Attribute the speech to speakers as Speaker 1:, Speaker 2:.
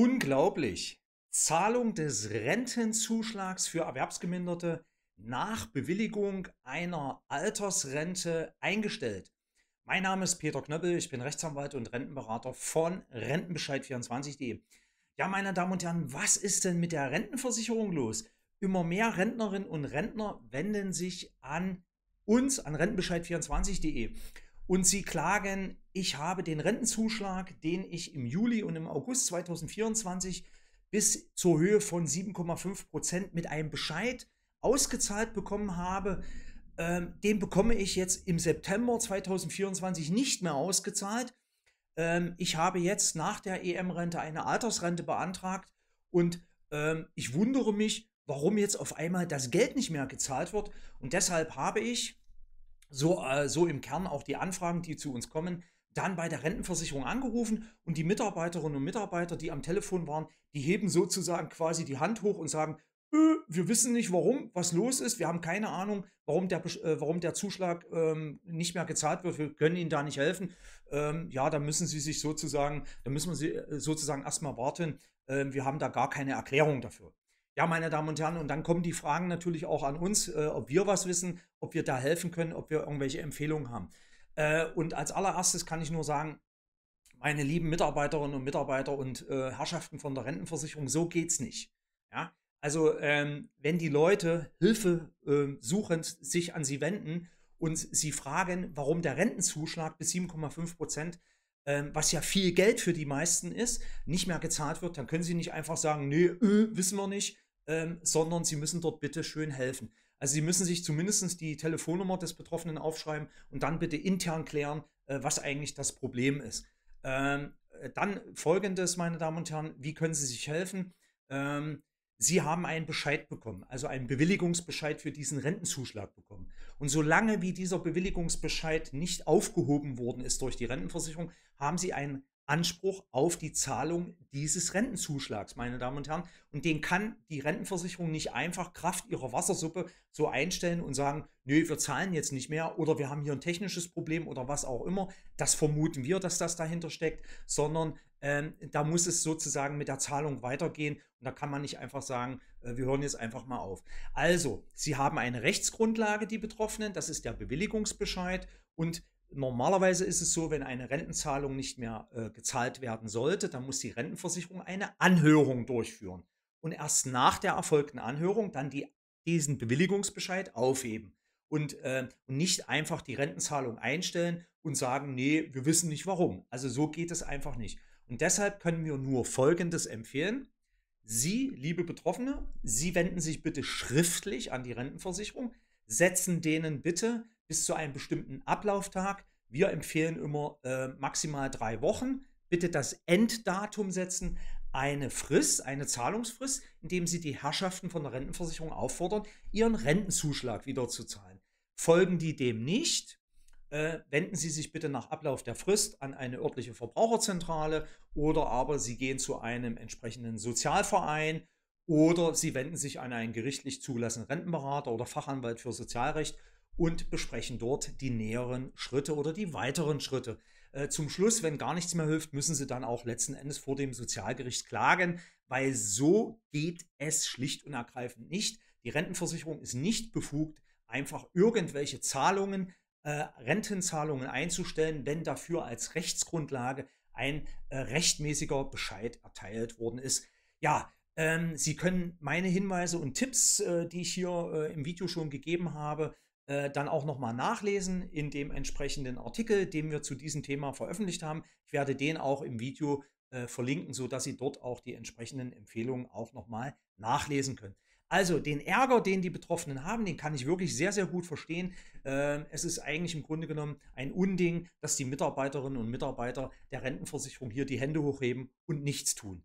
Speaker 1: Unglaublich! Zahlung des Rentenzuschlags für Erwerbsgeminderte nach Bewilligung einer Altersrente eingestellt. Mein Name ist Peter Knöppel, ich bin Rechtsanwalt und Rentenberater von Rentenbescheid24.de. Ja, meine Damen und Herren, was ist denn mit der Rentenversicherung los? Immer mehr Rentnerinnen und Rentner wenden sich an uns, an Rentenbescheid24.de und sie klagen, ich habe den Rentenzuschlag, den ich im Juli und im August 2024 bis zur Höhe von 7,5 Prozent mit einem Bescheid ausgezahlt bekommen habe, ähm, den bekomme ich jetzt im September 2024 nicht mehr ausgezahlt. Ähm, ich habe jetzt nach der EM-Rente eine Altersrente beantragt und ähm, ich wundere mich, warum jetzt auf einmal das Geld nicht mehr gezahlt wird. Und deshalb habe ich so, äh, so im Kern auch die Anfragen, die zu uns kommen, dann bei der Rentenversicherung angerufen und die Mitarbeiterinnen und Mitarbeiter, die am Telefon waren, die heben sozusagen quasi die Hand hoch und sagen, äh, wir wissen nicht warum, was los ist, wir haben keine Ahnung, warum der, äh, warum der Zuschlag ähm, nicht mehr gezahlt wird, wir können Ihnen da nicht helfen. Ähm, ja, da müssen Sie sich sozusagen, da müssen wir Sie äh, sozusagen erstmal warten, ähm, wir haben da gar keine Erklärung dafür. Ja, meine Damen und Herren, und dann kommen die Fragen natürlich auch an uns, äh, ob wir was wissen, ob wir da helfen können, ob wir irgendwelche Empfehlungen haben. Äh, und als allererstes kann ich nur sagen, meine lieben Mitarbeiterinnen und Mitarbeiter und äh, Herrschaften von der Rentenversicherung, so geht's nicht. Ja? Also ähm, wenn die Leute Hilfe äh, suchend sich an sie wenden und sie fragen, warum der Rentenzuschlag bis 7,5 Prozent, ähm, was ja viel Geld für die meisten ist, nicht mehr gezahlt wird, dann können sie nicht einfach sagen, nee, öh, wissen wir nicht, ähm, sondern Sie müssen dort bitte schön helfen. Also Sie müssen sich zumindest die Telefonnummer des Betroffenen aufschreiben und dann bitte intern klären, äh, was eigentlich das Problem ist. Ähm, äh, dann folgendes, meine Damen und Herren, wie können Sie sich helfen? Ähm, Sie haben einen Bescheid bekommen, also einen Bewilligungsbescheid für diesen Rentenzuschlag bekommen. Und solange wie dieser Bewilligungsbescheid nicht aufgehoben worden ist durch die Rentenversicherung, haben Sie ein Anspruch auf die Zahlung dieses Rentenzuschlags, meine Damen und Herren. Und den kann die Rentenversicherung nicht einfach Kraft ihrer Wassersuppe so einstellen und sagen, nö, wir zahlen jetzt nicht mehr oder wir haben hier ein technisches Problem oder was auch immer. Das vermuten wir, dass das dahinter steckt, sondern ähm, da muss es sozusagen mit der Zahlung weitergehen. Und da kann man nicht einfach sagen, äh, wir hören jetzt einfach mal auf. Also, Sie haben eine Rechtsgrundlage, die Betroffenen, das ist der Bewilligungsbescheid und Normalerweise ist es so, wenn eine Rentenzahlung nicht mehr äh, gezahlt werden sollte, dann muss die Rentenversicherung eine Anhörung durchführen und erst nach der erfolgten Anhörung dann die, diesen Bewilligungsbescheid aufheben und, äh, und nicht einfach die Rentenzahlung einstellen und sagen, nee, wir wissen nicht warum. Also so geht es einfach nicht. Und deshalb können wir nur Folgendes empfehlen. Sie, liebe Betroffene, Sie wenden sich bitte schriftlich an die Rentenversicherung, setzen denen bitte bis zu einem bestimmten Ablauftag. Wir empfehlen immer äh, maximal drei Wochen. Bitte das Enddatum setzen, eine Frist, eine Zahlungsfrist, indem Sie die Herrschaften von der Rentenversicherung auffordern, Ihren Rentenzuschlag wiederzuzahlen. Folgen die dem nicht, äh, wenden Sie sich bitte nach Ablauf der Frist an eine örtliche Verbraucherzentrale oder aber Sie gehen zu einem entsprechenden Sozialverein oder Sie wenden sich an einen gerichtlich zugelassenen Rentenberater oder Fachanwalt für Sozialrecht und besprechen dort die näheren Schritte oder die weiteren Schritte. Äh, zum Schluss, wenn gar nichts mehr hilft, müssen sie dann auch letzten Endes vor dem Sozialgericht klagen, weil so geht es schlicht und ergreifend nicht. Die Rentenversicherung ist nicht befugt, einfach irgendwelche Zahlungen, äh, Rentenzahlungen einzustellen, wenn dafür als Rechtsgrundlage ein äh, rechtmäßiger Bescheid erteilt worden ist. Ja, ähm, Sie können meine Hinweise und Tipps, äh, die ich hier äh, im Video schon gegeben habe, äh, dann auch nochmal nachlesen in dem entsprechenden Artikel, den wir zu diesem Thema veröffentlicht haben. Ich werde den auch im Video äh, verlinken, sodass Sie dort auch die entsprechenden Empfehlungen auch nochmal nachlesen können. Also den Ärger, den die Betroffenen haben, den kann ich wirklich sehr, sehr gut verstehen. Ähm, es ist eigentlich im Grunde genommen ein Unding, dass die Mitarbeiterinnen und Mitarbeiter der Rentenversicherung hier die Hände hochheben und nichts tun.